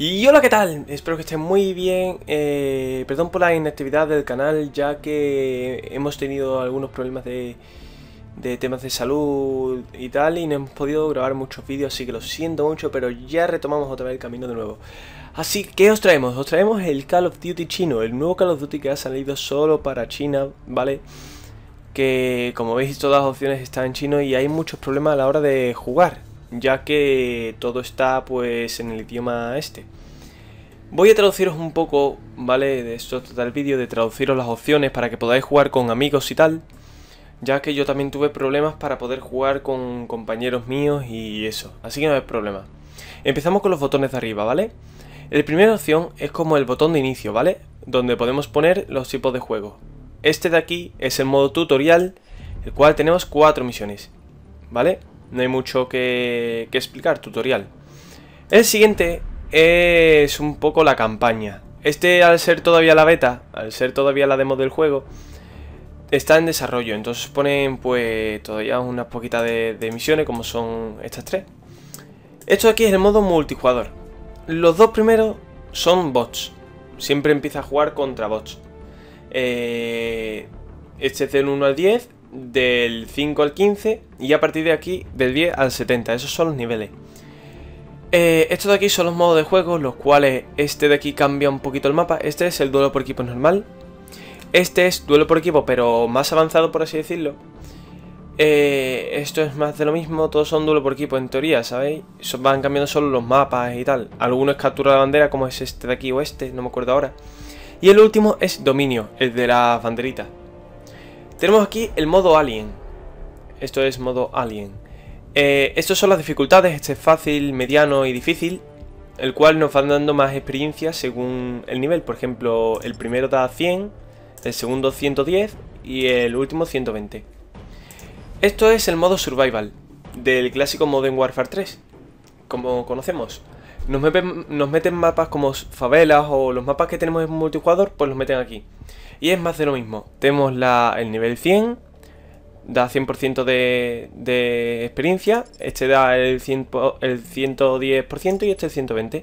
Y hola, ¿qué tal? Espero que estén muy bien. Eh, perdón por la inactividad del canal, ya que hemos tenido algunos problemas de, de temas de salud y tal, y no hemos podido grabar muchos vídeos, así que lo siento mucho, pero ya retomamos otra vez el camino de nuevo. Así que os traemos, os traemos el Call of Duty chino, el nuevo Call of Duty que ha salido solo para China, ¿vale? Que como veis todas las opciones están en chino y hay muchos problemas a la hora de jugar ya que todo está pues en el idioma este. Voy a traduciros un poco, ¿vale? De esto total vídeo, de traduciros las opciones para que podáis jugar con amigos y tal, ya que yo también tuve problemas para poder jugar con compañeros míos y eso, así que no hay problema. Empezamos con los botones de arriba, ¿vale? La primera opción es como el botón de inicio, ¿vale? Donde podemos poner los tipos de juego. Este de aquí es el modo tutorial, el cual tenemos cuatro misiones, ¿vale? no hay mucho que, explicar, tutorial. El siguiente es un poco la campaña. Este, al ser todavía la beta, al ser todavía la demo del juego, está en desarrollo. Entonces ponen, pues, todavía unas poquitas de, misiones, como son estas tres. Esto aquí es el modo multijugador. Los dos primeros son bots. Siempre empieza a jugar contra bots. Eh, este es del 1 al 10 del 5 al 15 y a partir de aquí del 10 al 70. Esos son los niveles. Eh, estos de aquí son los modos de juego, los cuales este de aquí cambia un poquito el mapa. Este es el duelo por equipo normal. Este es duelo por equipo, pero más avanzado, por así decirlo. Eh, esto es más de lo mismo, todos son duelo por equipo en teoría, ¿sabéis? Van cambiando solo los mapas y tal. Algunos captura de bandera, como es este de aquí o este, no me acuerdo ahora. Y el último es dominio, el de las banderitas. Tenemos aquí el modo Alien. Esto es modo Alien. Eh, estas son las dificultades, este es fácil, mediano y difícil, el cual nos va dando más experiencia según el nivel. Por ejemplo, el primero da 100, el segundo 110 y el último 120. Esto es el modo Survival, del clásico Modern Warfare 3, como conocemos. Nos meten, mapas como favelas o los mapas que tenemos en multijugador, pues los meten aquí. Y es más de lo mismo. Tenemos el nivel 100, da 100% de, experiencia, este da el, el 110% y este el 120%.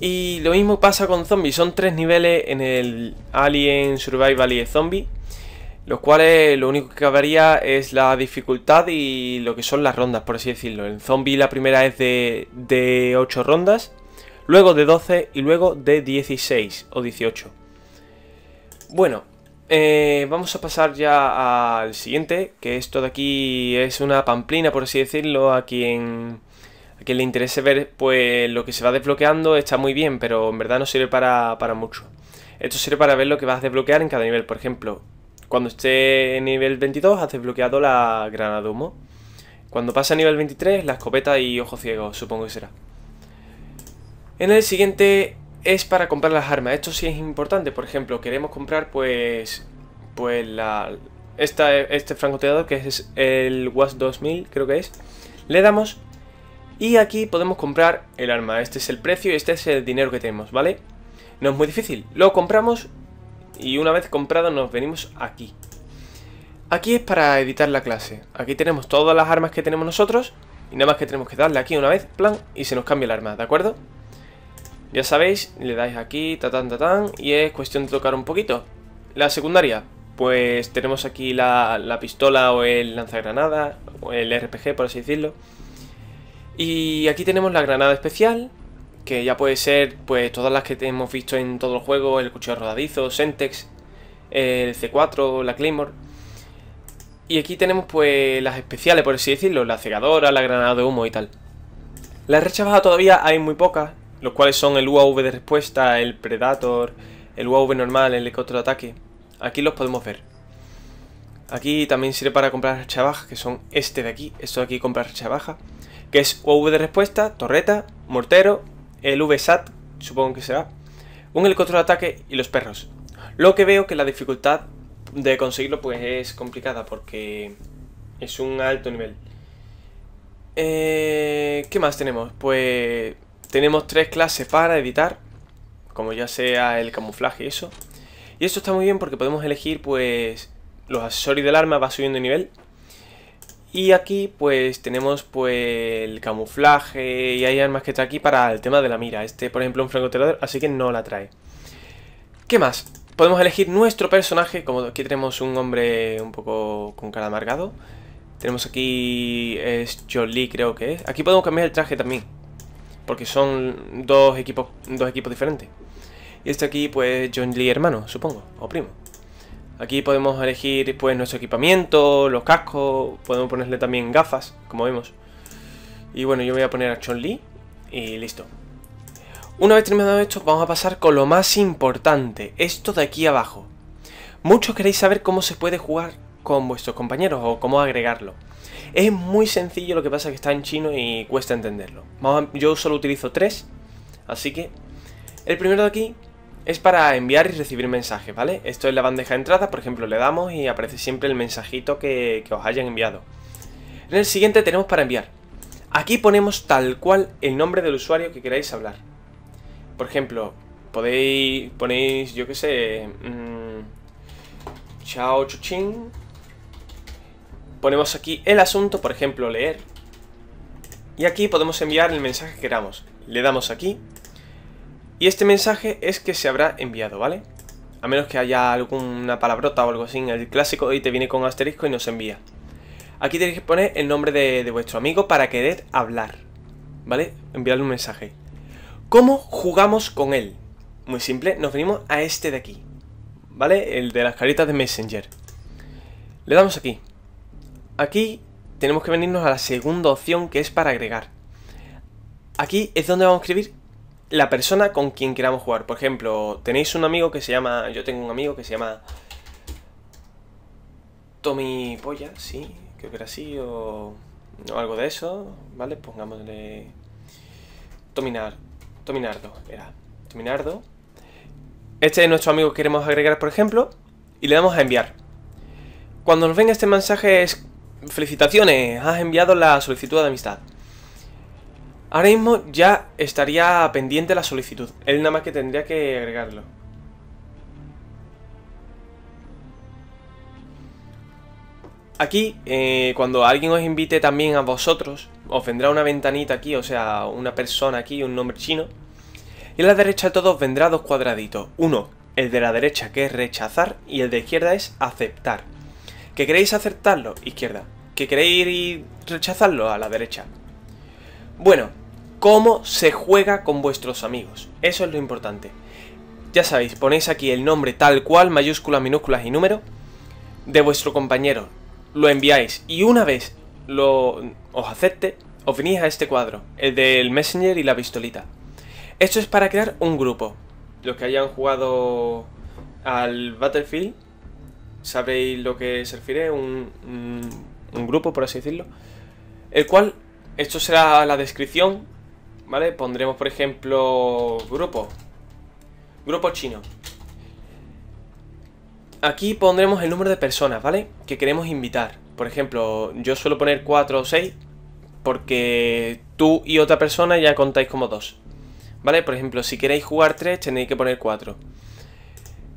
Y lo mismo pasa con zombies, son tres niveles en el Alien Survival y el Zombie los cuales lo único que cabría es la dificultad y lo que son las rondas, por así decirlo. En zombie la primera es de, de 8 rondas, luego de 12 y luego de 16 o 18. Bueno, eh, vamos a pasar ya al siguiente, que esto de aquí es una pamplina, por así decirlo, a quien, a quien le interese ver pues lo que se va desbloqueando está muy bien, pero en verdad no sirve para, para mucho. Esto sirve para ver lo que vas a desbloquear en cada nivel, por ejemplo, cuando esté en nivel 22 has desbloqueado la granada humo. Cuando pasa a nivel 23 la escopeta y ojo ciego, supongo que será. En el siguiente es para comprar las armas. Esto sí es importante, por ejemplo, queremos comprar pues pues la este francoteador que es el WAS 2000, creo que es. Le damos y aquí podemos comprar el arma. Este es el precio y este es el dinero que tenemos, ¿vale? No es muy difícil. Lo compramos y una vez comprado nos venimos aquí. Aquí es para editar la clase. Aquí tenemos todas las armas que tenemos nosotros. Y nada más que tenemos que darle aquí una vez, plan, y se nos cambia el arma, ¿de acuerdo? Ya sabéis, le dais aquí, tatán, tatán, y es cuestión de tocar un poquito. La secundaria, pues tenemos aquí la, la pistola o el lanzagranada, o el RPG, por así decirlo. Y aquí tenemos la granada especial, que ya puede ser pues todas las que hemos visto en todo el juego, el cuchillo rodadizo, Sentex, el C4, la Claymore. Y aquí tenemos pues las especiales, por así decirlo, la cegadora, la granada de humo y tal. Las rechabajas todavía hay muy pocas, los cuales son el UAV de respuesta, el Predator, el UAV normal, el helicóptero de ataque. Aquí los podemos ver. Aquí también sirve para comprar rechabajas, que son este de aquí, esto de aquí comprar rechas que es UAV de respuesta, torreta, mortero, el VSAT, supongo que será, un helicóptero de ataque y los perros. Lo que veo que la dificultad de conseguirlo pues es complicada porque es un alto nivel. Eh, ¿Qué más tenemos? Pues tenemos tres clases para editar, como ya sea el camuflaje y eso. Y esto está muy bien porque podemos elegir pues los accesorios del arma, va subiendo de nivel y aquí pues tenemos pues el camuflaje y hay armas que está aquí para el tema de la mira. Este por ejemplo un francotirador, así que no la trae. ¿Qué más? Podemos elegir nuestro personaje, como aquí tenemos un hombre un poco con cara amargado. Tenemos aquí, es Lee, creo que es. Aquí podemos cambiar el traje también, porque son dos equipos, dos equipos diferentes. Y este aquí pues John Lee hermano, supongo, o primo. Aquí podemos elegir pues nuestro equipamiento, los cascos, podemos ponerle también gafas, como vemos. Y bueno, yo voy a poner a Chon Lee y listo. Una vez terminado esto, vamos a pasar con lo más importante, esto de aquí abajo. Muchos queréis saber cómo se puede jugar con vuestros compañeros o cómo agregarlo. Es muy sencillo, lo que pasa es que está en chino y cuesta entenderlo. Yo solo utilizo tres, así que el primero de aquí es para enviar y recibir mensajes, ¿vale? Esto es la bandeja de entrada, por ejemplo, le damos y aparece siempre el mensajito que, que os hayan enviado. En el siguiente tenemos para enviar. Aquí ponemos tal cual el nombre del usuario que queráis hablar. Por ejemplo, podéis, ponéis, yo que sé, mm, chao chuchín. Ponemos aquí el asunto, por ejemplo, leer. Y aquí podemos enviar el mensaje que queramos. Le damos aquí y este mensaje es que se habrá enviado, ¿vale? A menos que haya alguna palabrota o algo así el clásico y te viene con asterisco y nos envía. Aquí tenéis que poner el nombre de, de vuestro amigo para querer hablar, ¿vale? Enviarle un mensaje. ¿Cómo jugamos con él? Muy simple, nos venimos a este de aquí, ¿vale? El de las caritas de Messenger. Le damos aquí. Aquí tenemos que venirnos a la segunda opción que es para agregar. Aquí es donde vamos a escribir la persona con quien queramos jugar. Por ejemplo, tenéis un amigo que se llama... Yo tengo un amigo que se llama... Tommy Polla, sí, creo que era así, o, algo de eso, ¿vale? Pongámosle... Tominar, Tominardo, era. Tominardo. Este es nuestro amigo que queremos agregar, por ejemplo, y le damos a enviar. Cuando nos venga este mensaje es... Felicitaciones, has enviado la solicitud de amistad. Ahora mismo ya estaría pendiente la solicitud. Él nada más que tendría que agregarlo. Aquí, eh, cuando alguien os invite también a vosotros, os vendrá una ventanita aquí, o sea, una persona aquí, un nombre chino. Y a la derecha de todos vendrá dos cuadraditos. Uno, el de la derecha que es rechazar y el de izquierda es aceptar. ¿Que queréis aceptarlo? Izquierda. ¿Que queréis rechazarlo? A la derecha. Bueno, cómo se juega con vuestros amigos. Eso es lo importante. Ya sabéis, ponéis aquí el nombre tal cual, mayúsculas, minúsculas y número de vuestro compañero. Lo enviáis y una vez lo os acepte, os venís a este cuadro, el del Messenger y la pistolita. Esto es para crear un grupo. Los que hayan jugado al Battlefield sabréis lo que se refiere, un, un grupo por así decirlo. El cual, esto será la descripción ¿Vale? Pondremos, por ejemplo, grupo. Grupo chino. Aquí pondremos el número de personas, ¿vale? Que queremos invitar. Por ejemplo, yo suelo poner 4 o 6 porque tú y otra persona ya contáis como dos. ¿Vale? Por ejemplo, si queréis jugar 3 tenéis que poner 4.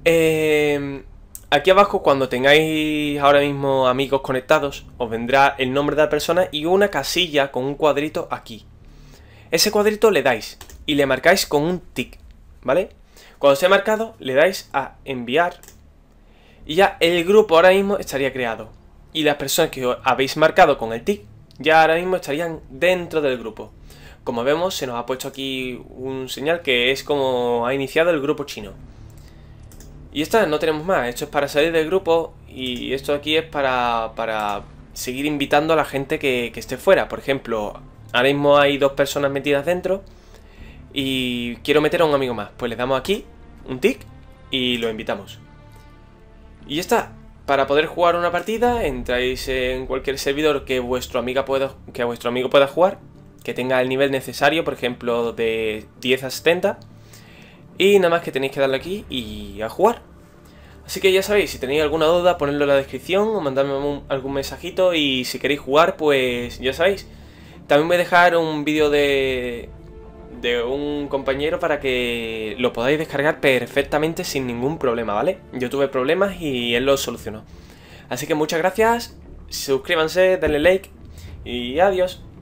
Em, aquí abajo, cuando tengáis ahora mismo amigos conectados, os vendrá el nombre de la persona y una casilla con un cuadrito aquí. Ese cuadrito le dais y le marcáis con un tick, ¿vale? Cuando se ha marcado, le dais a enviar y ya el grupo ahora mismo estaría creado. Y las personas que habéis marcado con el tick ya ahora mismo estarían dentro del grupo. Como vemos, se nos ha puesto aquí un señal que es como ha iniciado el grupo chino. Y esta no tenemos más, esto es para salir del grupo y esto aquí es para, seguir invitando a la gente que, que esté fuera. Por ejemplo, Ahora mismo hay dos personas metidas dentro y quiero meter a un amigo más. Pues le damos aquí un tick y lo invitamos. Y ya está. Para poder jugar una partida, entráis en cualquier servidor que vuestro, amiga pueda, que vuestro amigo pueda jugar, que tenga el nivel necesario, por ejemplo, de 10 a 70. Y nada más que tenéis que darle aquí y a jugar. Así que ya sabéis, si tenéis alguna duda, ponedlo en la descripción o mandadme algún mensajito y si queréis jugar, pues ya sabéis. También voy a dejar un vídeo de, de un compañero para que lo podáis descargar perfectamente sin ningún problema, ¿vale? Yo tuve problemas y él lo solucionó. Así que muchas gracias, suscríbanse, denle like y adiós.